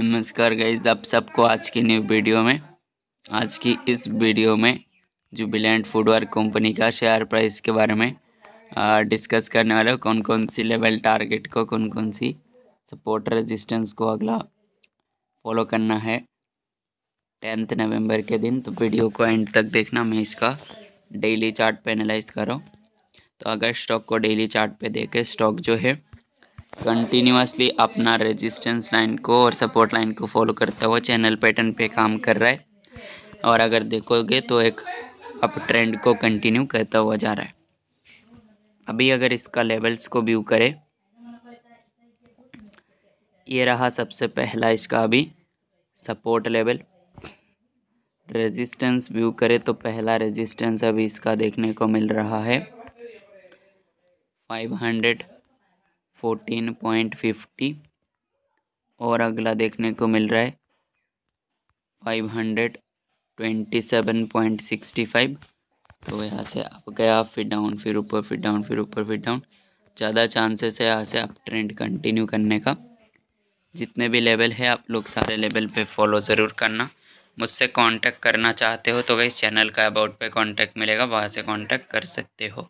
नमस्कार गाइज आप सबको आज की न्यू वीडियो में आज की इस वीडियो में जुबिलेंट वर्क कंपनी का शेयर प्राइस के बारे में आ, डिस्कस करने वाला हो कौन कौन सी लेवल टारगेट को कौन कौन सी सपोर्ट रेजिस्टेंस को अगला फॉलो करना है टेंथ नवंबर के दिन तो वीडियो को एंड तक देखना मैं इसका डेली चार्ट पे एनालाइज कर रहा हूँ तो अगर स्टॉक को डेली चार्ट पे देखे स्टॉक जो है कंटिन्यूसली अपना रेजिस्टेंस लाइन को और सपोर्ट लाइन को फॉलो करता हुआ चैनल पैटर्न पे काम कर रहा है और अगर देखोगे तो एक अप ट्रेंड को कंटिन्यू करता हुआ जा रहा है अभी अगर इसका लेवल्स को व्यू करें ये रहा सबसे पहला इसका अभी सपोर्ट लेवल रेजिस्टेंस व्यू करें तो पहला रेजिस्टेंस अभी इसका देखने को मिल रहा है five hundred fourteen point fifty और अगला देखने को मिल रहा है five hundred twenty seven point sixty five तो यहाँ से अप गया फिर डाउन फिर ऊपर फिर डाउन फिर ऊपर फिर डाउन ज़्यादा चांसेस है यहाँ से आप ट्रेंड कंटिन्यू करने का जितने भी लेवल है आप लोग सारे लेवल पे फॉलो ज़रूर करना मुझसे कांटेक्ट करना चाहते हो तो कहीं चैनल का अबाउट पे कांटेक्ट मिलेगा वहाँ से कांटेक्ट कर सकते हो